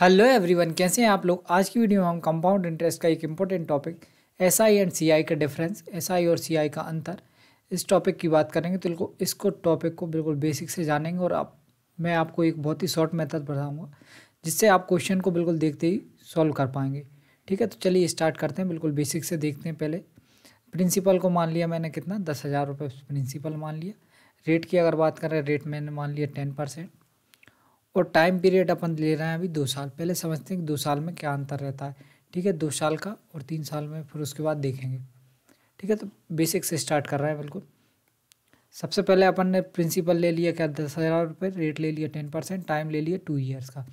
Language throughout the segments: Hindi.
हेलो एवरीवन कैसे हैं आप लोग आज की वीडियो में हम कंपाउंड इंटरेस्ट का एक important topic S I and C I का डिफरेंस एस आई और सी आई का अंतर इस टॉपिक की बात करेंगे तो इसको टॉपिक को बिल्कुल बेसिक से जानेंगे और आप मैं आपको एक बहुत ही शॉर्ट मेथड बताऊँगा जिससे आप क्वेश्चन को बिल्कुल देखते ही सॉल्व कर पाएंगे ठीक है तो चलिए स्टार्ट करते हैं बिल्कुल बेसिक से देखते हैं पहले प्रिंसिपल को मान लिया मैंने कितना दस हज़ार रुपये प्रिंसिपल मान लिया रेट की अगर बात करें रेट मैंने मान लिया टेन परसेंट और टाइम पीरियड अपन ले रहे हैं अभी दो साल पहले समझते हैं कि दो साल में क्या अंतर रहता है ठीक है दो साल का और तीन साल में फिर उसके बाद देखेंगे ठीक है तो बेसिक से स्टार्ट कर रहे हैं बिल्कुल सबसे पहले अपन ने प्रिंसिपल ले लिया क्या दस हज़ार रुपये रेट ले लिया टेन परसेंट टाइम ले लिया टू ईयर्स का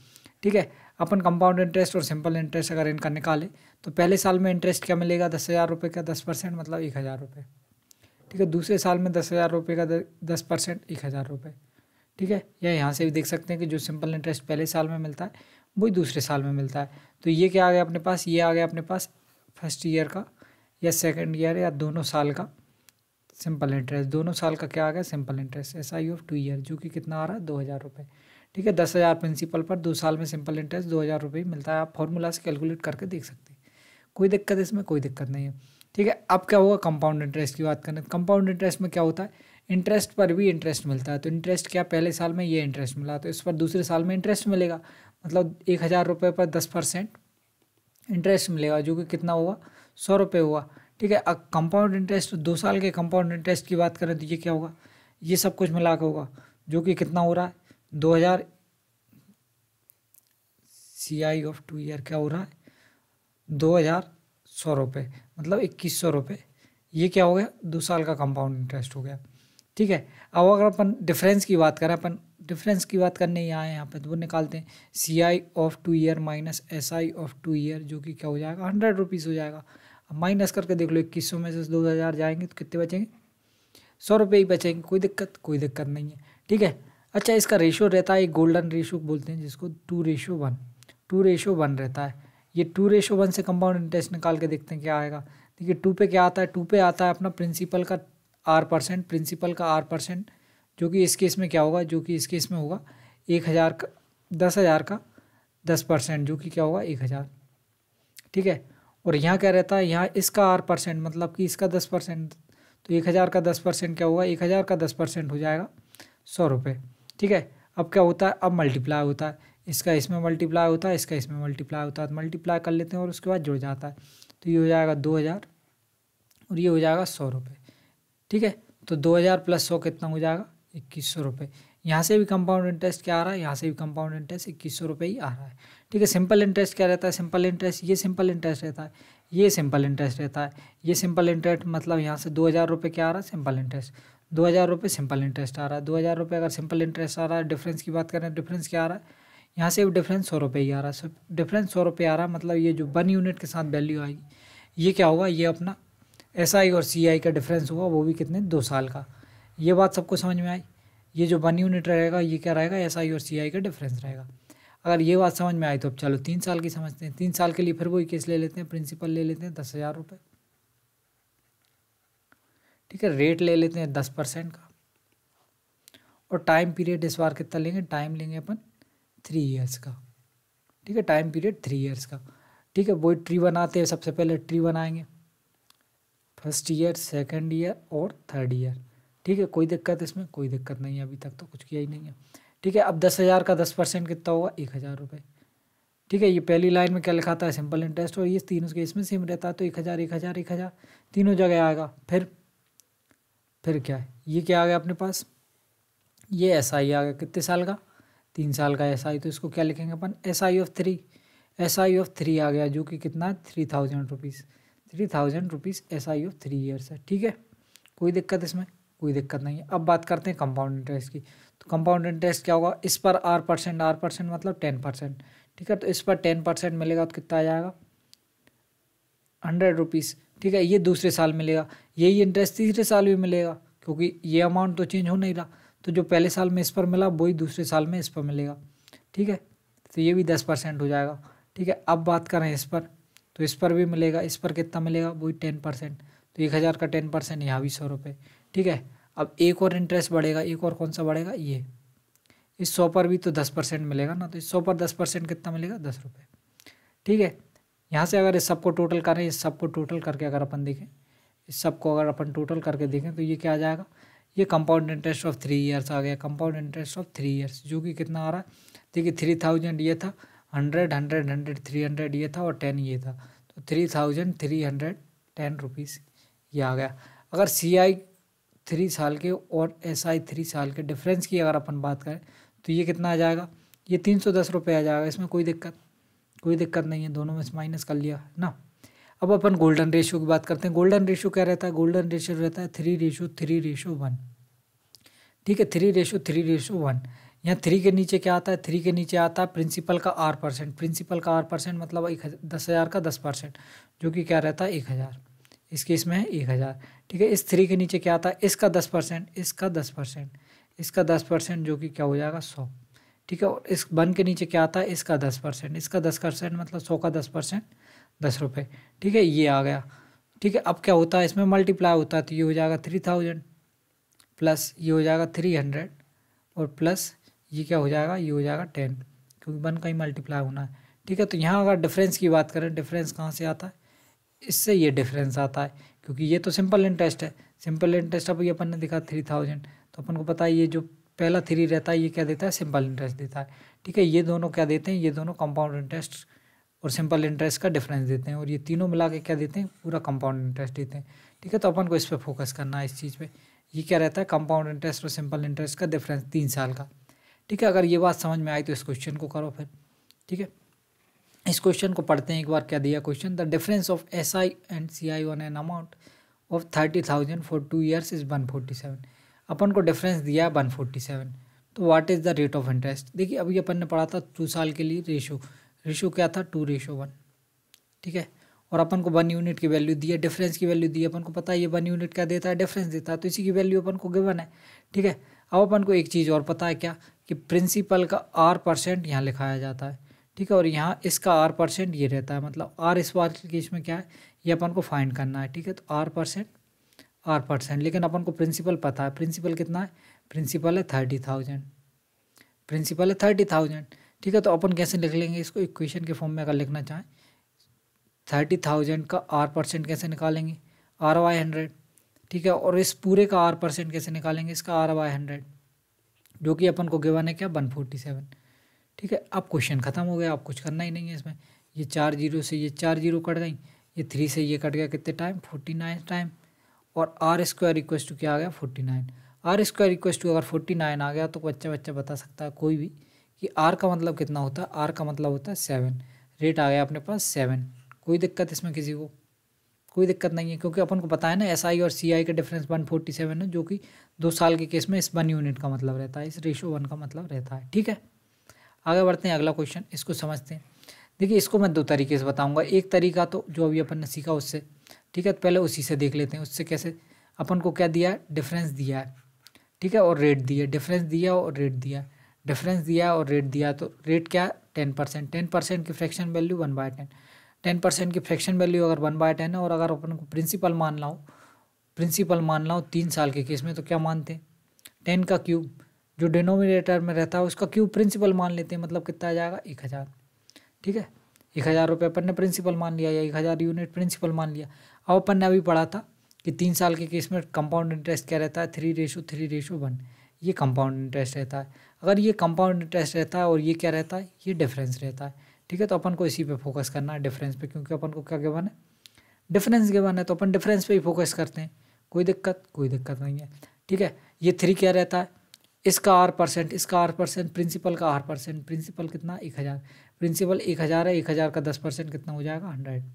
ठीक है अपन कंपाउंड इंटरेस्ट और सिंपल इंटरेस्ट अगर इनका निकाले तो पहले साल में इंटरेस्ट क्या मिलेगा दस हज़ार रुपये का दस परसेंट मतलब एक हज़ार रुपये ठीक है दूसरे साल में दस हज़ार रुपये का दस परसेंट एक हज़ार रुपये ठीक है या यहाँ से भी देख सकते हैं कि जो सिंपल इंटरेस्ट पहले साल में मिलता है वही दूसरे साल में मिलता है तो ये क्या आ गया अपने पास ये आ गया अपने पास फर्स्ट ईयर का या सेकेंड ईयर या दोनों साल का सिंपल इंटरेस्ट दोनों साल का क्या आ गया simple interest S I of two year जो कि कितना आ रहा है दो हज़ार रुपये ठीक है दस हज़ार प्रिंसिपल पर दो साल में सिंपल इंटरेस्ट दो हज़ार रुपये मिलता है आप फार्मूला से कैलकुलेट करके देख सकते हैं कोई दिक्कत इसमें कोई दिक्कत नहीं है ठीक है अब क्या होगा कंपाउंड इंटरेस्ट की बात करें कंपाउंड इंटरेस्ट में क्या होता है इंटरेस्ट पर भी इंटरेस्ट मिलता है तो इंटरेस्ट क्या पहले साल में ये इंटरेस्ट मिला तो इस पर दूसरे साल में इंटरेस्ट मिलेगा मतलब एक हज़ार रुपये पर दस परसेंट इंटरेस्ट मिलेगा जो कि कितना हुआ सौ रुपये हुआ ठीक है अब कंपाउंड इंटरेस्ट तो दो साल के कंपाउंड इंटरेस्ट की बात करें तो ये क्या होगा ये सब कुछ मिला के होगा जो कि कितना हो रहा है दो हज़ार C I of two year क्या हो रहा है दो हज़ार सौ रुपये मतलब इक्कीस सौ रुपये ये क्या हो गया दो साल का कंपाउंड इंटरेस्ट हो गया ठीक है अब अगर अपन डिफरेंस की बात करें अपन डिफरेंस की बात करने यहाँ आए यहाँ पर तो वो निकालते हैं C I of two year minus S I of two year जो कि क्या हो जाएगा हंड्रेड रुपीज़ हो जाएगा अब माइनस करके देख लो इक्कीस सौ में से दो हज़ार जाएंगे तो कितने बचेंगे सौ रुपये ही बचेंगे कोई दिक्कत कोई दिक्कत नहीं है ठीक है अच्छा इसका रेशो रहता है एक गोल्डन रेशो बोलते हैं जिसको two ratio one two ratio one रहता है ये टू रेशो वन से कंपाउंड इंटरेस्ट निकाल के देखते हैं क्या आएगा देखिए टू पे क्या आता है टू पे आता है अपना प्रिंसिपल का आर परसेंट प्रिंसिपल का आर परसेंट जो कि इस केस में क्या होगा जो कि इस केस में होगा एक हज़ार का दस हज़ार का दस परसेंट जो कि क्या होगा एक हज़ार ठीक है और यहाँ क्या रहता है यहाँ इसका आर परसेंट मतलब कि इसका दस परसेंट तो एक हज़ार का दस परसेंट क्या होगा एक हज़ार का दस परसेंट हो जाएगा सौ रुपये ठीक है अब क्या होता है अब मल्टीप्लाई होता है इसका इसमें मल्टीप्लाई होता है इसका इसमें मल्टीप्लाई होता है तो मल्टीप्लाई कर लेते हैं और उसके बाद जुड़ जाता है तो ये हो जाएगा दो हज़ार और ये हो जाएगा सौ रुपये ठीक है तो दो हज़ार प्लस सौ कितना हो जाएगा इक्कीस सौ रुपये यहाँ से भी कंपाउंड इंटरेस्ट क्या आ रहा है यहाँ से भी कंपाउंड इंटरेस्ट इक्कीस सौ रुपये ही आ रहा है ठीक है सिंपल इंटरेस्ट क्या रहता है सिंपल इंटरेस्ट ये सिंपल इंटरेस्ट रहता है ये सिंपल इंटरेस्ट रहता है ये सिंपल इंटरेस्ट मतलब यहाँ से दो हज़ार रुपये क्या आ रहा है सिंपल इंटरेस्ट दो हज़ार रुपये सिंपल इंटरेस्ट आ रहा है दो हज़ार रुपये अगर सिंपल इंटरेस्ट आ रहा है डिफरेंस की बात करें डिफरेंस क्या आ रहा है यहाँ से भी डिफरेंस सौ रुपये ही आ रहा है डिफरेंस सौ रुपये आ रहा है मतलब ये जो वन यूनिट के साथ वैल्यू आएगी ये क्या होगा ये अपना एस आई और सी का डिफरेंस हुआ वो भी कितने दो साल का ये बात सबको समझ में आई ये जो वन यूनिट रहेगा ये क्या रहेगा एस आई और सी का डिफरेंस रहेगा अगर ये बात समझ में आई तो अब चलो तीन साल की समझते हैं तीन साल के लिए फिर वही केस ले लेते हैं प्रिंसिपल ले लेते हैं दस हज़ार रुपये ठीक है रेट ले लेते हैं दस परसेंट का और टाइम पीरियड इस बार कितना लेंगे टाइम लेंगे अपन थ्री इयर्स का ठीक है टाइम पीरियड थ्री इयर्स का ठीक है वही ट्री बनाते हैं सबसे पहले ट्री बनाएंगे फर्स्ट ईयर सेकंड ईयर और थर्ड ईयर ठीक है कोई दिक्कत इसमें कोई दिक्कत नहीं है अभी तक तो कुछ किया ही नहीं है ठीक है अब दस हज़ार का दस परसेंट कितना होगा एक हज़ार रुपये ठीक है ये पहली लाइन में क्या लिखा था सिंपल इंटरेस्ट और ये तीनों के इसमें सेम रहता है तो एक हज़ार एक हज़ार एक हज़ार तीनों जगह आएगा फिर फिर क्या है ये क्या आ गया अपने पास ये एस आई आ गया कितने साल का तीन साल का एस आई तो इसको क्या लिखेंगे अपन S I of three S I of three आ गया जो कि कितना है three thousand rupees three thousand rupees S I of three years है ठीक है कोई दिक्कत इसमें कोई दिक्कत नहीं है अब बात करते हैं कंपाउंड इंटरेस्ट की तो कंपाउंड इंटरेस्ट क्या होगा इस पर आर परसेंट आर परसेंट मतलब टेन परसेंट ठीक है तो इस पर टेन परसेंट मिलेगा तो कितना आ जाएगा हंड्रेड रुपीज़ ठीक है ये दूसरे साल मिलेगा यही इंटरेस्ट तीसरे साल भी मिलेगा क्योंकि ये अमाउंट तो चेंज हो नहीं रहा तो जो पहले साल में इस पर मिला वही दूसरे साल में इस पर मिलेगा ठीक है तो ये भी दस परसेंट हो जाएगा ठीक है अब बात करें इस पर तो इस पर भी मिलेगा इस पर कितना मिलेगा वही टेन परसेंट तो एक हज़ार का टेन परसेंट यहाँ भी सौ रुपये ठीक है अब एक और इंटरेस्ट बढ़ेगा एक और कौन सा बढ़ेगा ये इस सौ पर भी तो दस परसेंट मिलेगा ना तो इस सौ पर दस परसेंट कितना मिलेगा दस रुपये ठीक है यहाँ से अगर इस सबको टोटल करें इस सबको टोटल करके अगर अपन देखें इस सबको अगर अपन टोटल करके देखें तो ये क्या आ जाएगा ये compound interest of three years आ गया compound interest of three years जो कि कितना आ रहा है देखिए थ्री थाउजेंड ये था hundred hundred hundred three hundred ये था और टेन ये था तो three thousand three hundred ten rupees ये आ गया अगर सी आई थ्री साल के और एस आई थ्री साल के डिफरेंस की अगर अपन बात करें तो ये कितना आ जाएगा ये तीन सौ दस रुपये आ जाएगा इसमें कोई दिक्कत कोई दिक्कत नहीं है दोनों में से माइनस कर लिया ना अब अपन गोल्डन रेशियो की बात करते हैं गोल्डन रेशियो क्या रहता है गोल्डन रेशियो रहता है three ratio three ratio one ठीक है three ratio three ratio one यहाँ थ्री के नीचे क्या आता है थ्री के नीचे आता है प्रिंसिपल का आर परसेंट प्रिंसिपल का आर परसेंट मतलब एक दस हज़ार का दस परसेंट जो कि क्या रहता है एक हज़ार इस केस में है एक हज़ार ठीक है इस थ्री के नीचे क्या आता है इसका दस परसेंट इसका दस परसेंट इसका दस परसेंट जो कि क्या हो जाएगा सौ ठीक है और इस वन के नीचे क्या आता है इसका दस परसेंट इसका दस परसेंट मतलब सौ का दस परसेंट दस रुपये ठीक है ये आ गया ठीक है अब क्या होता है इसमें मल्टीप्लाई होता है तो ये हो जाएगा थ्री थाउजेंड प्लस ये हो जाएगा थ्री हंड्रेड और प्लस ये क्या हो जाएगा ये हो जाएगा टेन क्योंकि वन का ही मल्टीप्लाई होना है ठीक है तो यहाँ अगर डिफरेंस की बात करें डिफरेंस कहाँ से आता है इससे ये डिफरेंस आता है क्योंकि ये तो सिंपल इंटरेस्ट है सिंपल इंटरेस्ट अब ये अपन ने देखा थ्री थाउजेंड तो अपन को पता है ये जो पहला थ्री रहता है ये क्या देता है सिंपल इंटरेस्ट देता है ठीक है ये दोनों क्या देते हैं ये दोनों कंपाउंड इंटरेस्ट और सिंपल इंटरेस्ट का डिफरेंस देते हैं और ये तीनों मिला के क्या देते हैं पूरा कंपाउंड इंटरेस्ट देते हैं ठीक है तो अपन को इस पर फोकस करना है इस चीज़ पर ये क्या रहता है कंपाउंड इंटरेस्ट और सिंपल इंटरेस्ट का डिफरेंस तीन साल का ठीक है अगर ये बात समझ में आई तो इस क्वेश्चन को करो फिर ठीक है इस क्वेश्चन को पढ़ते हैं एक बार क्या दिया question the difference of S I and C I on an amount of thirty thousand for two years is one forty seven अपन को डिफरेंस दिया है वन फोर्टी सेवन तो what is the rate of interest देखिए अभी अपन ने पढ़ा था टू साल के लिए रेशो रेशो क्या था टू रेशो वन ठीक है और अपन को वन यूनिट की वैल्यू दी है डिफरेंस की वैल्यू दी है अपन को पता है ये वन यूनिट क्या देता है डिफरेंस देता है तो इसी की वैल्यू अपन को गिवन है ठीक है अब अपन को एक चीज़ और पता है क्या कि प्रिंसिपल का आर परसेंट यहाँ लिखाया जाता है ठीक है और यहाँ इसका आर परसेंट ये रहता है मतलब आर इस बार के इसमें क्या है ये अपन को फाइंड करना है ठीक है तो आर परसेंट आर परसेंट लेकिन अपन को प्रिंसिपल पता है प्रिंसिपल कितना है प्रिंसिपल है थर्टी थाउजेंड प्रिंसिपल है थर्टी थाउजेंड ठीक है तो अपन कैसे लिख लेंगे इसको इक्वेशन के फॉर्म में अगर लिखना चाहें थर्टी थाउजेंड का आर परसेंट कैसे निकालेंगे आर वाई हंड्रेड ठीक है और इस पूरे का आर परसेंट कैसे निकालेंगे इसका आर वाई हंड्रेड जो कि अपन को गिवन है क्या वन फोर्टी सेवन ठीक है अब क्वेश्चन ख़त्म हो गया अब कुछ करना ही नहीं है इसमें ये चार जीरो से ये चार जीरो कट गई ये थ्री से ये कट गया कितने टाइम फोर्टी नाइन टाइम और आर स्क्वायर इक्वस टू क्या आ गया forty nine R square equals two अगर फोर्टी नाइन आ गया तो बच्चा बच्चा बता सकता है कोई भी कि आर का मतलब कितना होता है आर का मतलब होता है सेवन रेट आ गया अपने पास सेवन कोई दिक्कत इसमें किसी को कोई दिक्कत नहीं है क्योंकि अपन को पता है ना एसआई और सीआई का डिफरेंस वन फोर्टी सेवन है जो कि दो साल के केस में इस वन यूनिट का मतलब रहता है इस रेशो वन का मतलब रहता है ठीक है आगे बढ़ते हैं अगला क्वेश्चन इसको समझते हैं देखिए इसको मैं दो तरीके से बताऊँगा एक तरीका तो जो अभी अपन ने सीखा उससे ठीक है तो पहले उसी से देख लेते हैं उससे कैसे अपन को क्या दिया डिफरेंस दिया है ठीक है और रेट दिया डिफरेंस दिया और रेट दिया डिफरेंस दिया और रेट दिया तो रेट क्या टेन परसेंट टेन परसेंट की fraction value one by ten ten percent की फ्रैक्शन वैल्यू अगर वन बाय टेन है और अगर अपन को प्रिंसिपल मान लाओ प्रिंसिपल मान लाओ तीन साल के केस में तो क्या मानते हैं टेन का क्यूब जो डिनोमिनेटर में रहता है उसका क्यूब प्रिंसिपल मान लेते हैं मतलब कितना आ जाएगा एक हज़ार ठीक है एक हज़ार रुपये अपन ने प्रिंसिपल मान लिया या एक हज़ार यूनिट प्रिंसिपल मान लिया अब अपन ने अभी पढ़ा था कि तीन साल के केस में कंपाउंड इंटरेस्ट क्या रहता है three ratio three ratio one ये कंपाउंड इंटरेस्ट रहता है अगर ये कंपाउंड इंटरेस्ट रहता है और ये क्या रहता है ये डिफरेंस रहता है ठीक है तो अपन को इसी पे फोकस करना है डिफरेंस पे क्योंकि अपन को क्या गेवन है डिफरेंस गेवन है तो अपन डिफरेंस पे ही फोकस करते हैं कोई दिक्कत कोई दिक्कत नहीं है ठीक है ये थ्री क्या रहता है इसका आर परसेंट इसका आर परसेंट प्रिंसिपल का आर परसेंट प्रिंसिपल कितना एक हज़ार प्रिंसिपल एक हज़ार है एक हज़ार का दस परसेंट कितना हो जाएगा हंड्रेड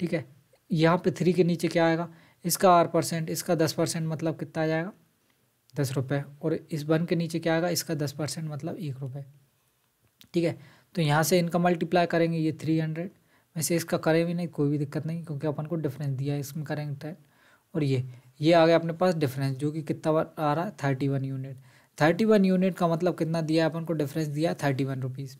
ठीक है यहाँ पे थ्री के नीचे क्या आएगा इसका आर परसेंट इसका दस परसेंट मतलब कितना आ जाएगा दस रुपये और इस वन के नीचे क्या आएगा इसका दस परसेंट मतलब एक रुपये ठीक है तो यहाँ से इनका मल्टीप्लाई करेंगे ये थ्री हंड्रेड वैसे इसका करें भी नहीं कोई भी दिक्कत नहीं क्योंकि अपन को डिफरेंस दिया है इसमें करेंगे टेन और ये ये आ गया अपने पास डिफरेंस जो कि कितना बार आ रहा है thirty one unit thirty one unit का मतलब कितना दिया है अपन को डिफरेंस दिया है थर्टी वन रुपीज़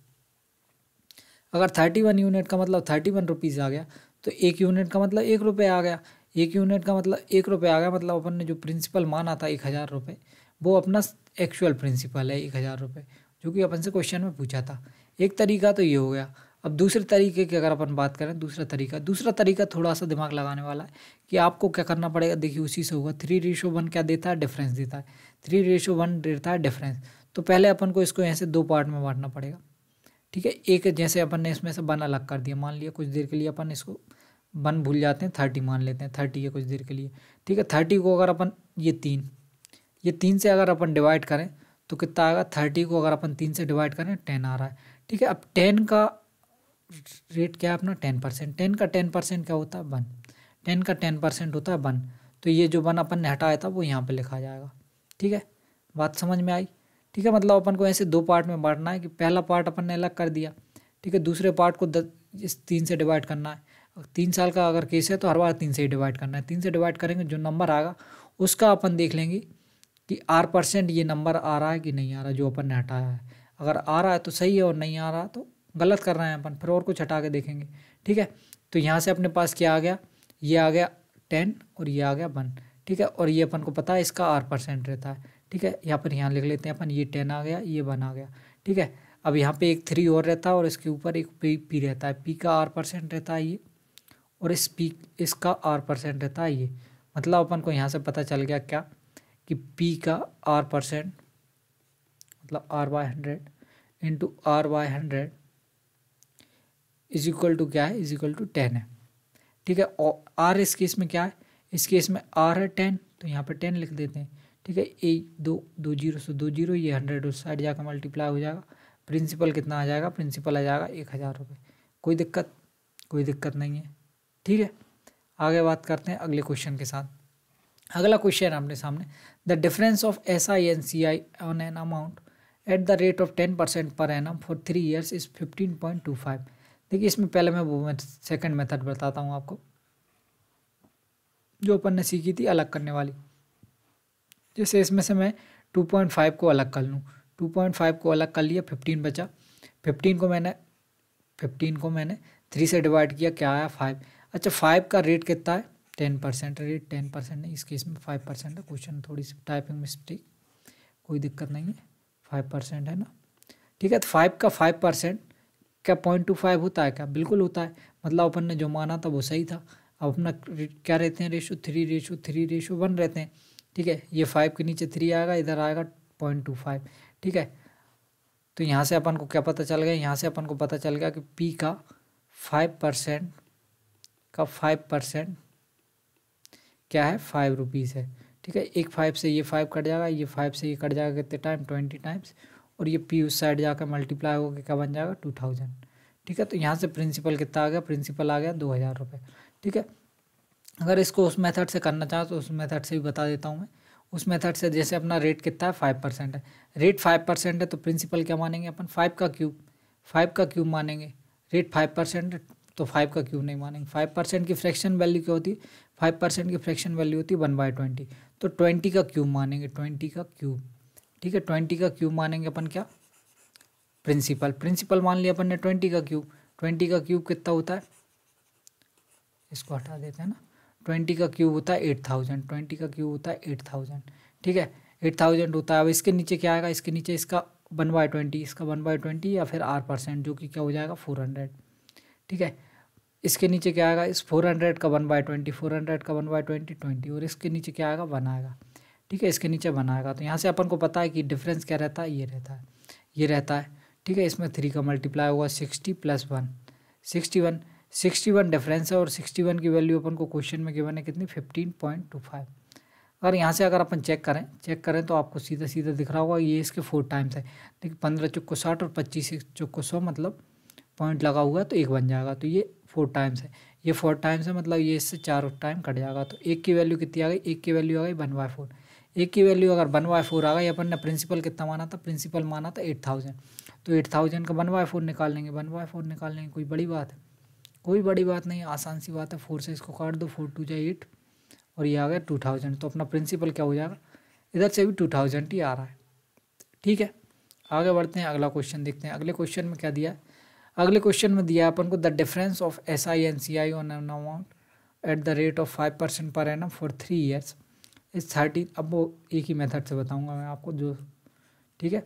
अगर थर्टी वन यूनिट का मतलब थर्टी वन रुपीज़ आ गया तो एक यूनिट का मतलब एक रुपये आ गया एक यूनिट का मतलब एक रुपये आ गया मतलब अपन ने जो प्रिंसिपल माना था एक हज़ार रुपये वो अपना एक्चुअल प्रिंसिपल है एक हज़ार रुपये जो कि अपन से क्वेश्चन में पूछा था एक तरीका तो ये हो गया अब दूसरे तरीके की अगर अपन बात करें दूसरा तरीका दूसरा तरीका थोड़ा सा दिमाग लगाने वाला है कि आपको क्या करना पड़ेगा देखिए उसी से होगा थ्री रेशो वन क्या देता है डिफरेंस देता है थ्री रेशो वन देता है डिफरेंस तो पहले अपन को इसको यहाँ से दो पार्ट में बांटना पड़ेगा ठीक है एक जैसे अपन ने इसमें से वन अलग कर दिया मान लिया कुछ देर के लिए अपन इसको वन भूल जाते हैं थर्टी मान लेते हैं थर्टी है कुछ देर के लिए ठीक है थर्टी को अगर अपन ये तीन ये तीन से अगर अपन डिवाइड करें तो कितना आएगा थर्टी को अगर अपन तीन से डिवाइड करें टेन आ रहा है ठीक है अब टेन का रेट क्या है अपना टेन परसेंट टेन का टेन परसेंट क्या होता है वन टेन का टेन परसेंट होता है वन तो ये जो वन अपन ने हटाया था वो यहाँ पे लिखा जाएगा ठीक है बात समझ में आई ठीक है मतलब अपन को ऐसे दो पार्ट में बांटना है कि पहला पार्ट अपन ने अलग कर दिया ठीक है दूसरे पार्ट को दस इस तीन से डिवाइड करना है तीन साल का अगर केस है तो हर बार तीन से ही डिवाइड करना है तीन से डिवाइड करेंगे जो नंबर आएगा उसका अपन देख लेंगे कि आर परसेंट ये नंबर आ रहा है कि नहीं आ रहा जो अपन ने हटाया है अगर आ रहा है तो सही है और नहीं आ रहा तो गलत कर रहे हैं अपन फिर और कुछ हटा के देखेंगे ठीक है तो यहाँ से अपने पास क्या आ गया ये आ गया टेन और ये आ गया वन ठीक है और ये अपन को पता है इसका आर परसेंट रहता है ठीक है यहाँ पर यहाँ लिख लेते हैं अपन ये टेन आ गया ये वन आ गया ठीक है अब यहाँ पे एक थ्री और रहता है और इसके ऊपर एक पी पी रहता है पी का आर परसेंट रहता है ये और इस पी इसका आर परसेंट रहता है ये मतलब अपन को यहाँ से पता चल गया क्या कि पी का आर परसेंट मतलब R by hundred into R by hundred is equal to क्या है इज इक्वल टू टेन है ठीक है और आर इस केस में क्या है इस केस में आर है टेन तो यहाँ पर टेन लिख देते हैं ठीक है ए दो दो जीरो से दो जीरो ये हंड्रेड उस साइड जाकर मल्टीप्लाई हो जाएगा प्रिंसिपल कितना आ जाएगा प्रिंसिपल आ जाएगा एक हज़ार रुपये कोई दिक्कत कोई दिक्कत नहीं है ठीक है आगे बात करते हैं अगले क्वेश्चन के साथ अगला क्वेश्चन है अपने सामने the difference of S I and C I on an amount at the rate of ten percent per annum for three years is fifteen point two five देखिए इसमें पहले मैं वो सेकेंड मेथड बताता हूँ आपको जो अपन ने सीखी थी अलग करने वाली जैसे इसमें से मैं टू पॉइंट फाइव को अलग कर लूँ टू पॉइंट फाइव को अलग कर लिया फिफ्टीन बचा फिफ्टीन को मैंने फिफ्टीन को मैंने थ्री से डिवाइड किया क्या आया फाइव अच्छा फाइव का रेट कितना है ten percent rate ten percent नहीं इस केस में फाइव परसेंट है क्वेश्चन थोड़ी सी टाइपिंग मिस्टेक कोई दिक्कत नहीं है फाइव परसेंट है ना ठीक है तो फाइव का फाइव परसेंट क्या पॉइंट टू फाइव होता है क्या बिल्कुल होता है मतलब अपन ने जो माना था वो सही था अब अपना क्या रहते हैं ratio three ratio three ratio one रहते हैं ठीक है ये फाइव के नीचे थ्री आएगा इधर आएगा पॉइंट टू फाइव ठीक है तो यहाँ से अपन को क्या पता चल गया यहाँ से अपन को पता चल गया कि पी का फाइव परसेंट का फाइव परसेंट क्या है फाइव रुपीज़ है ठीक है एक फाइव से ये फाइव कट जाएगा ये फाइव से ये कट जाएगा कितने टाइम ट्वेंटी टाइम्स और ये पी उस साइड जाकर मल्टीप्लाई होकर क्या बन जाएगा टू थाउजेंड ठीक है तो यहाँ से प्रिंसिपल कितना आ गया प्रिंसिपल आ गया दो हज़ार रुपये ठीक है अगर इसको उस मेथड से करना चाहो तो उस मेथड से भी बता देता हूँ मैं उस मेथड से जैसे अपना रेट कितना है फाइव परसेंट है रेट फाइव परसेंट है तो प्रिंसिपल क्या मानेंगे अपन फाइव का क्यूब फाइव का क्यूब मानेंगे रेट फाइव परसेंट तो फाइव का क्यूब नहीं मानेंगे फाइव परसेंट की फ्रैक्शन वैल्यू क्या होती है फाइव परसेंट की फ्रैक्शन वैल्यू होती है वन बाई ट्वेंटी तो ट्वेंटी का क्यूब मानेंगे ट्वेंटी का क्यूब ठीक है ट्वेंटी का क्यूब मानेंगे अपन क्या प्रिंसिपल प्रिंसिपल मान लिया अपन ने ट्वेंटी का क्यूब ट्वेंटी का क्यूब कितना होता है इसको हटा देते हैं ना ट्वेंटी का क्यूब होता है एट थाउजेंड ट्वेंटी का क्यूब होता है एट थाउजेंड ठीक है एट थाउजेंड होता है अब इसके नीचे क्या आएगा इसके नीचे इसका वन बाय ट्वेंटी इसका वन बाय ट्वेंटी या फिर आर परसेंट जो कि क्या हो जाएगा फोर हंड्रेड ठीक है इसके नीचे क्या आएगा इस फोर हंड्रेड का one by twenty four hundred का वन बाय ट्वेंटी ट्वेंटी और इसके नीचे क्या आएगा वन आएगा ठीक है इसके नीचे वन आएगा तो यहाँ से अपन को पता है कि डिफरेंस क्या रहता है ये रहता है ये रहता है ठीक है इसमें थ्री का मल्टीप्लाई होगा sixty plus one sixty one sixty one difference है और सिक्सटी वन की वैल्यू अपन को क्वेश्चन में गिवन है कितनी फिफ्टीन पॉइंट टू फाइव अगर यहाँ से अगर अपन चेक करें चेक करें तो आपको सीधा सीधा दिख रहा होगा ये इसके फोर टाइम्स है देखिए पंद्रह चौको साठ और पच्चीस चौको सौ मतलब पॉइंट लगा हुआ है तो एक बन जाएगा तो ये फोर टाइम्स है ये फोर टाइम्स है मतलब ये इससे चार टाइम कट जाएगा तो एक की वैल्यू कितनी आ गई एक की वैल्यू आ गई वन बाय फोर एक की वैल्यू अगर वन बाय फोर आ गई अपन ने प्रिंसिपल कितना माना था प्रिंसिपल माना था एट थाउजेंड तो एट थाउजेंड का वन बाय फोर निकाल लेंगे वन बाय फोर निकाल लेंगे कोई बड़ी बात है कोई बड़ी बात नहीं आसान सी बात है फोर से इसको काट दो फोर टू जाए एट और ये आ गया टू थाउजेंड तो अपना प्रिंसिपल क्या हो जाएगा इधर से भी टू थाउजेंड ही आ रहा है ठीक है आगे बढ़ते हैं अगला क्वेश्चन देखते हैं अगले क्वेश्चन में क्या दिया है अगले क्वेश्चन में दिया अपन को the difference of S I and C I on an amount at the rate of five percent per annum for three years is thirteen अब वो एक ही मेथड से बताऊंगा मैं आपको जो ठीक है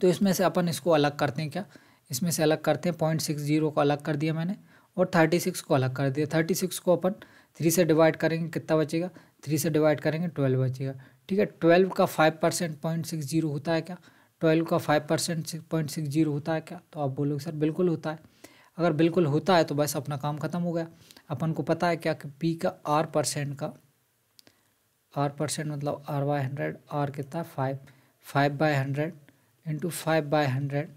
तो इसमें से अपन इसको अलग करते हैं क्या इसमें से अलग करते हैं पॉइंट सिक्स जीरो को अलग कर दिया मैंने और थर्टी सिक्स को अलग कर दिया थर्टी सिक्स को अपन थ्री से डिवाइड करेंगे कितना बचेगा थ्री से डिवाइड करेंगे ट्वेल्व बचेगा ठीक है ट्वेल्व का five percent point six zero होता है क्या ट्वेल्व का five percent six point six zero होता है क्या तो आप बोलोगे सर बिल्कुल होता है अगर बिल्कुल होता है तो बस अपना काम ख़त्म हो गया अपन को पता है क्या कि पी का आर परसेंट का आर परसेंट मतलब आर बाय हंड्रेड आर कितना five five by hundred into five by hundred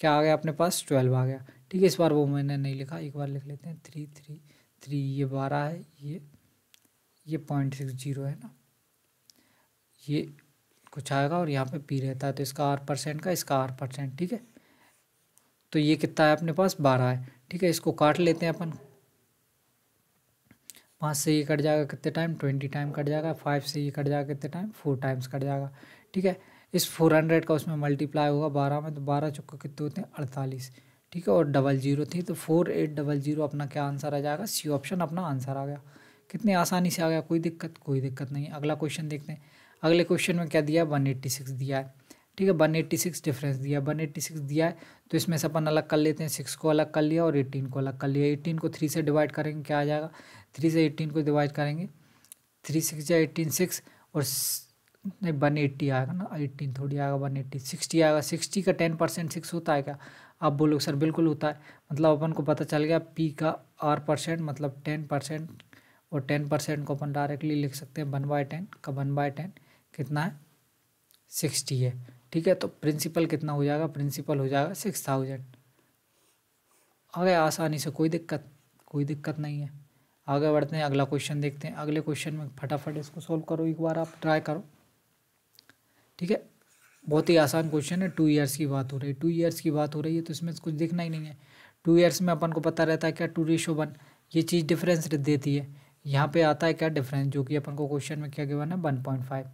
क्या आ गया अपने पास ट्वेल्व आ गया ठीक है इस बार वो मैंने नहीं लिखा एक बार लिख लेते हैं थ्री थ्री थ्री ये बारह है ये ये पॉइंट सिक्स जीरो है ना ये कुछ आएगा और यहाँ पे पी रहता है तो इसका आर परसेंट का इसका आर परसेंट ठीक है तो ये कितना है अपने पास बारह है ठीक है इसको काट लेते हैं अपन पाँच से ये कट जाएगा कितने टाइम ट्वेंटी टाइम कट जाएगा फाइव से ये कट जाएगा कितने टाइम फोर टाइम्स कट जाएगा ठीक है इस फोर हंड्रेड का उसमें मल्टीप्लाई होगा बारह में तो बारह चौका कितने होते हैं अड़तालीस ठीक है और डबल जीरो थी तो फोर एट डबल जीरो अपना क्या आंसर आ जाएगा सी ऑप्शन अपना आंसर आ गया कितने आसानी से आ गया कोई दिक्कत कोई दिक्कत नहीं अगला क्वेश्चन देखते हैं अगले क्वेश्चन में क्या दिया वन एट्टी सिक्स दिया है ठीक है वन एट्टी सिक्स डिफरेंस दिया वन एट्टी सिक्स दिया है तो इसमें से अपन अलग कर लेते हैं सिक्स को अलग कर लिया और एटीन को अलग कर लिया एटीन को थ्री से डिवाइड करेंगे क्या आ जाएगा थ्री से एटीन को डिवाइड करेंगे थ्री सिक्स या एटीन सिक्स और नहीं वन एट्टी आएगा ना एटीन थोड़ी आएगा वन एट्टी सिक्सटी आएगा सिक्सटी का टेन परसेंट सिक्स होता है क्या आप बोलोगे सर बिल्कुल होता है मतलब अपन को पता चल गया पी का आर परसेंट मतलब टेन परसेंट और टेन परसेंट को अपन डायरेक्टली लिख सकते हैं वन बाय टेन का वन बाय टेन कितना है सिक्सटी है ठीक है तो प्रिंसिपल कितना हो जाएगा प्रिंसिपल हो जाएगा सिक्स थाउजेंड आ गया आसानी से कोई दिक्कत कोई दिक्कत नहीं है आगे बढ़ते हैं अगला क्वेश्चन देखते हैं अगले क्वेश्चन में फटाफट इसको सॉल्व करो एक बार आप ट्राई करो ठीक है बहुत ही आसान क्वेश्चन है टू ईयर्स की बात हो रही है टू ईयर्स की बात हो रही है तो इसमें कुछ दिखना ही नहीं है टू ईयर्स में अपन को पता रहता है क्या टू रेशो वन ये चीज़ डिफरेंस देती है यहाँ पे आता है क्या डिफरेंस जो कि अपन को क्वेश्चन में क्या गिवन है वन पॉइंट फाइव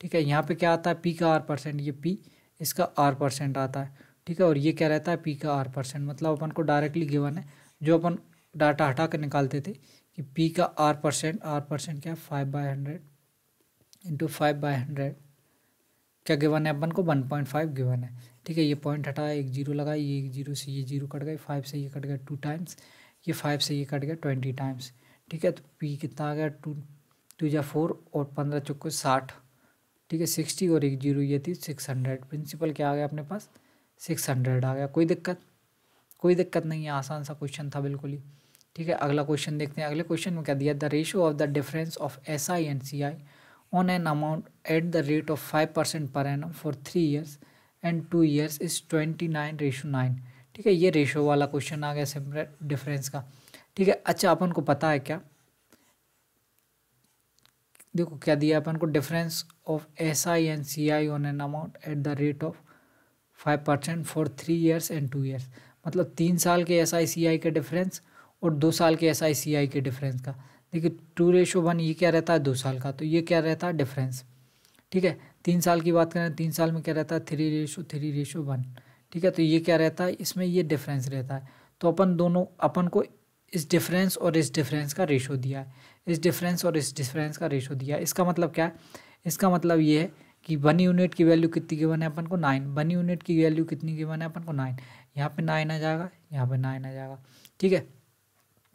ठीक है यहाँ पे क्या आता है पी का आर परसेंट ये पी इसका आर परसेंट आता है ठीक है और ये क्या रहता है पी का आर परसेंट मतलब अपन को डायरेक्टली गिवन है जो अपन डाटा हटा कर निकालते थे कि पी का आर परसेंट आर परसेंट क्या है five by hundred into five by hundred क्या गिवन है अपन को वन पॉइंट फाइव गिवन है ठीक है ये पॉइंट हटाया एक जीरो लगाए ये एक जीरो से ये जीरो कट गए फाइव से ये कट गया टू टाइम्स ये फाइव से ये कट गया ट्वेंटी टाइम्स ठीक है तो पी कितना आ गया टू टू या फोर और पंद्रह चौक साठ ठीक है सिक्सटी और एक जीरो ये थी सिक्स हंड्रेड प्रिंसिपल क्या आ गया अपने पास सिक्स हंड्रेड आ गया कोई दिक्कत कोई दिक्कत नहीं है आसान सा क्वेश्चन था बिल्कुल ही ठीक है अगला क्वेश्चन देखते हैं अगले क्वेश्चन में क्या दिया the ratio of the difference of S I and C I on an amount at the rate of five percent per annum for three years and two years is twenty nine ratio nine ठीक है ये रेशो वाला क्वेश्चन आ गया सिमर डिफरेंस का ठीक है अच्छा अपन को पता है क्या देखो क्या दिया अपन को difference of S I and C I on an amount at the rate of five percent for three years and two years मतलब तीन साल के एस आई सी आई के डिफरेंस और दो साल के एस आई सी आई के डिफरेंस का देखिए टू रेशो वन ये क्या रहता है दो साल का तो ये क्या रहता है डिफरेंस ठीक है तीन साल की बात करें तीन साल में क्या रहता है three ratio three ratio one ठीक है तो ये क्या रहता है इसमें ये डिफरेंस रहता है तो अपन दोनों अपन को इस डिफरेंस और इस डिफरेंस का रेशो दिया है इस डिफरेंस और इस डिफरेंस का रेशो दिया है इसका मतलब क्या है इसका मतलब ये है कि वन यूनिट की वैल्यू कितनी गिवन है अपन को नाइन वन यूनिट की वैल्यू कितनी गिवन है अपन को नाइन यहाँ पे नाइन आ जाएगा यहाँ पे नाइन आ जाएगा ठीक है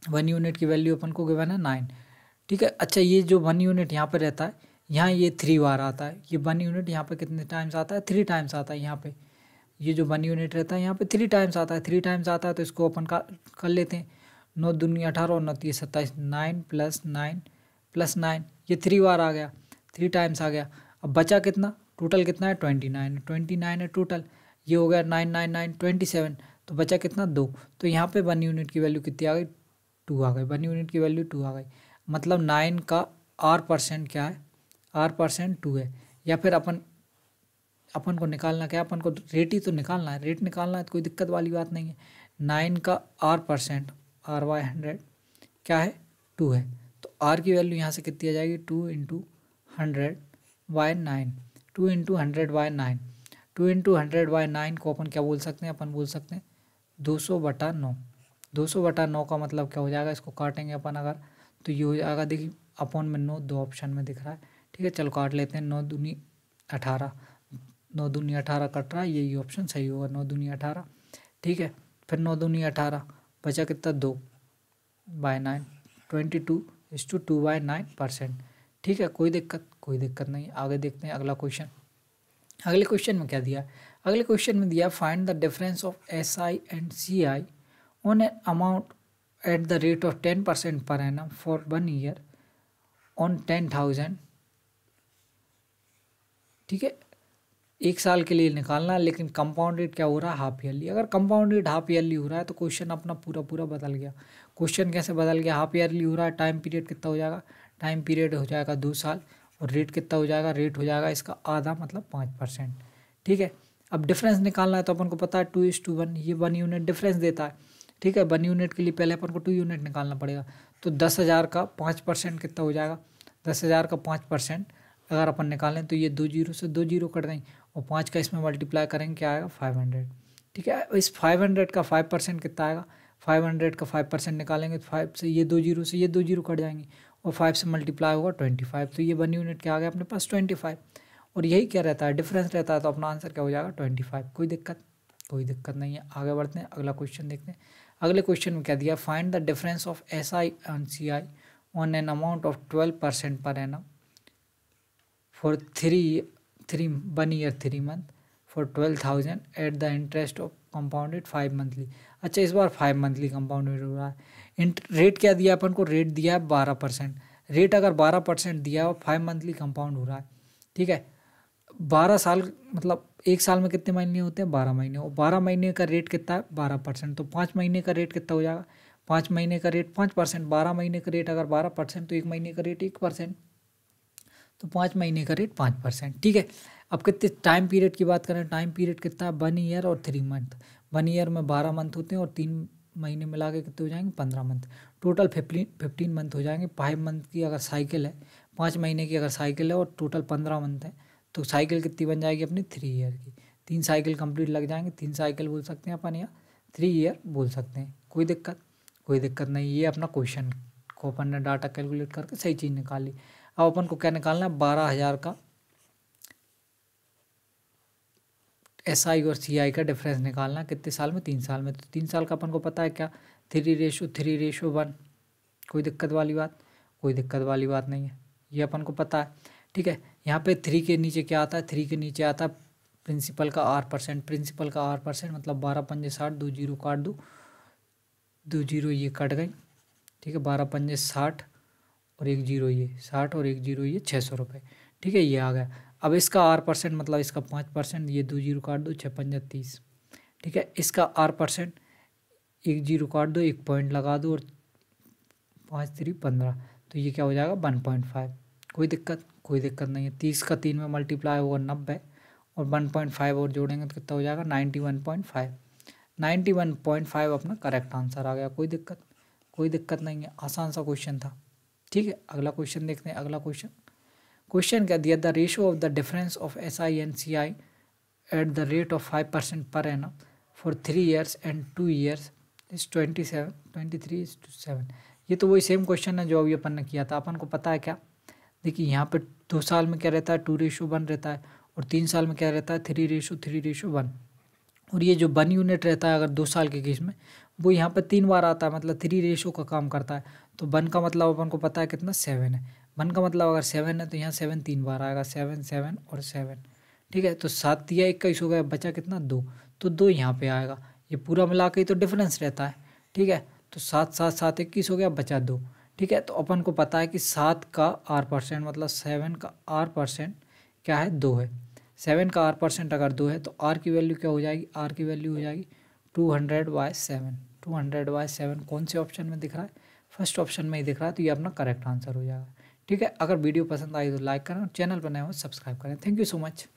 वन यूनिट की वैल्यू अपन को गिवन है नाइन ठीक है अच्छा ये जो वन यूनिट यहाँ पर रहता है यहाँ ये थ्री बार आता है ये वन यूनिट यहाँ पर कितने टाइम्स आता है थ्री टाइम्स आता है यहाँ पर ये जो वन यूनिट रहता है यहाँ पर थ्री टाइम्स आता है थ्री टाइम्स आता है तो इसको अपन का कर लेते हैं नौ दूनी अठारह और नौ तीस तो सत्ताईस nine plus nine plus nine ये थ्री बार आ गया थ्री टाइम्स आ गया अब बचा कितना टोटल कितना है ट्वेंटी नाइन ट्वेंटी नाइन है टोटल ये हो गया nine nine nine twenty seven तो बचा कितना दो तो यहाँ पे वन यूनिट की वैल्यू कितनी आ गई टू आ गई वन यूनिट की वैल्यू टू आ गई मतलब नाइन का आर परसेंट क्या है आर परसेंट टू है या फिर अपन अपन को निकालना क्या अपन को रेट ही तो निकालना है रेट निकालना है तो कोई दिक्कत वाली बात नहीं है नाइन का R percent R by hundred क्या है टू है तो आर की वैल्यू यहाँ से कितनी आ जाएगी two into hundred by nine two into hundred by nine two into hundred by nine को अपन क्या बोल सकते हैं अपन बोल सकते हैं दो सौ बटा नौ दो सौ बटा नौ का मतलब क्या हो जाएगा इसको काटेंगे अपन अगर तो ये हो जाएगा देखिए अपॉन में नौ दो ऑप्शन में दिख रहा है ठीक है चलो काट लेते हैं नौ दूनी अठारह नौ दूनी अठारह कट रहा है यही ऑप्शन सही होगा नौ दूनी अठारह ठीक है फिर नौ दूनी अठारह बचा कितना दो by nine twenty two is two two by nine percent ठीक है कोई दिक्कत कोई दिक्कत नहीं आगे देखते हैं अगला क्वेश्चन अगले क्वेश्चन में क्या दिया अगले क्वेश्चन में दिया find the difference of S I and C I on an amount at the rate of ten percent per annum for one year on ten thousand ठीक है एक साल के लिए निकालना लेकिन कंपाउंडेड क्या हो रहा है हाफ ईयरली अगर कंपाउंडेड हाफ ईयरली हो रहा है तो क्वेश्चन अपना पूरा पूरा बदल गया क्वेश्चन कैसे बदल गया हाफ ईयरली हो रहा है टाइम पीरियड कितना हो जाएगा टाइम पीरियड हो जाएगा दो साल और रेट कितना हो जाएगा रेट हो जाएगा इसका आधा मतलब पाँच परसेंट ठीक है अब डिफरेंस निकालना है तो अपन को पता है टू इज टू वन ये वन यूनिट डिफरेंस देता है ठीक है वन यूनिट के लिए पहले अपन को टू यूनिट निकालना पड़ेगा तो दस हज़ार का पाँच परसेंट कितना हो जाएगा दस हज़ार का पाँच परसेंट अगर अपन निकालें तो ये दो जीरो से दो जीरो कट दें और पाँच का इसमें मल्टीप्लाई करेंगे क्या आएगा फाइव हंड्रेड ठीक है इस फाइव हंड्रेड का फाइव परसेंट कितना आएगा फाइव हंड्रेड का फाइव परसेंट निकालेंगे तो फाइव से ये दो जीरो से ये दो जीरो कट जाएंगे और फाइव से मल्टीप्लाई होगा ट्वेंटी फाइव तो ये वन यूनिट क्या आ गया अपने पास ट्वेंटी फाइव और यही क्या रहता है डिफरेंस रहता है तो अपना आंसर क्या हो जाएगा ट्वेंटी फाइव कोई दिक्कत कोई दिक्कत नहीं है आगे बढ़ते हैं अगला क्वेश्चन देखते हैं अगले क्वेश्चन में क्या दिया find the difference of S I and C I on an amount of twelve percent per annum for three three one year three month for twelve thousand at the interest of compounded five monthly अच्छा इस बार फाइव मंथली कंपाउंडेड हो रहा है रेट क्या दिया अपन को रेट दिया है बारह परसेंट रेट अगर बारह परसेंट दिया और फाइव मंथली कंपाउंड हो रहा है ठीक है बारह साल मतलब एक साल में कितने महीने होते हैं बारह महीने और बारह महीने का रेट कितना है बारह परसेंट तो पाँच महीने का रेट कितना हो जाएगा पाँच महीने का रेट पाँच परसेंट बारह महीने का रेट अगर बारह परसेंट तो एक महीने का रेट एक परसेंट तो पाँच महीने का रेट पाँच परसेंट ठीक है अब कितने टाइम पीरियड की बात करें टाइम पीरियड कितना है वन ईयर और थ्री मंथ वन ईयर में बारह मंथ होते हैं और तीन महीने मिला के कितने हो जाएंगे पंद्रह month total fifteen fifteen month हो जाएंगे फाइव मंथ की अगर साइकिल है पाँच महीने की अगर साइकिल है और टोटल पंद्रह मंथ है तो साइकिल कितनी बन जाएगी अपनी थ्री ईयर की तीन साइकिल कंप्लीट लग जाएंगे तीन साइकिल बोल सकते हैं अपन या थ्री ईयर बोल सकते हैं कोई दिक्कत कोई दिक्कत नहीं ये अपना क्वेश्चन को अपन ने डाटा कैलकुलेट करके सही चीज़ निकाली अब अपन को क्या निकालना है बारह हज़ार का एस आई और सी आई का डिफरेंस निकालना कितने साल में तीन साल में तो तीन साल का अपन को पता है क्या three ratio three ratio one कोई दिक्कत वाली बात कोई दिक्कत वाली बात नहीं है ये अपन को पता है ठीक है यहाँ पे थ्री के नीचे क्या आता है थ्री के नीचे आता है प्रिंसिपल का आर परसेंट प्रिंसिपल का आर परसेंट मतलब बारह पंजे साठ दो जीरो काट दो दो जीरो ये कट गई ठीक है बारह पंजे साठ और एक जीरो ये साठ और एक जीरो ये छः सौ रुपये ठीक है ये आ गया अब इसका आर परसेंट मतलब इसका पाँच परसेंट ये दो जीरो काट दो छः पंजा तीस ठीक है इसका आर परसेंट एक जीरो काट दो एक पॉइंट लगा दो और पाँच थ्री पंद्रह तो ये क्या हो जाएगा वन पॉइंट फाइव कोई दिक्कत कोई दिक्कत नहीं है तीस का तीन में मल्टीप्लाई होगा नब्बे और वन पॉइंट फाइव और जोड़ेंगे तो कितना हो जाएगा ninety one point five ninety one point five अपना करेक्ट आंसर आ गया कोई दिक्कत कोई दिक्कत नहीं है आसान सा क्वेश्चन था ठीक है अगला क्वेश्चन देखते हैं अगला क्वेश्चन क्वेश्चन क्या दिया the ratio of the difference of S I and C I at the rate of five percent per annum for three years and two years is twenty seven twenty three is two seven ये तो वही सेम क्वेश्चन है जो अभी अपन ने किया था अपन को पता है क्या देखिए यहाँ पर दो साल में क्या रहता है टू रेशो वन रहता है और तीन साल में क्या रहता है three ratio three ratio one और ये जो वन यूनिट रहता है अगर दो साल के केस में वो यहाँ पर तीन बार आता है मतलब थ्री रेशो का काम करता है तो वन का मतलब अपन को पता है कितना सेवन है वन का मतलब अगर सेवन है तो यहाँ सेवन तीन बार आएगा सेवन सेवन और सेवन ठीक है तो सात या इक्कीस हो गया बचा कितना दो तो दो यहाँ पे आएगा ये पूरा मिला के तो डिफरेंस रहता है ठीक है तो सात सात सात इक्कीस हो गया बचा दो ठीक है तो अपन को पता है कि सात का आर परसेंट मतलब सेवन का आर परसेंट क्या है दो है सेवन का आर परसेंट अगर दो है तो आर की वैल्यू क्या हो जाएगी आर की वैल्यू हो जाएगी two hundred by seven two hundred by seven कौन से ऑप्शन में दिख रहा है फर्स्ट ऑप्शन में ही दिख रहा है तो ये अपना करेक्ट आंसर हो जाएगा ठीक है अगर वीडियो पसंद आई तो लाइक करें और चैनल पर नए हो सब्सक्राइब करें थैंक यू सो मच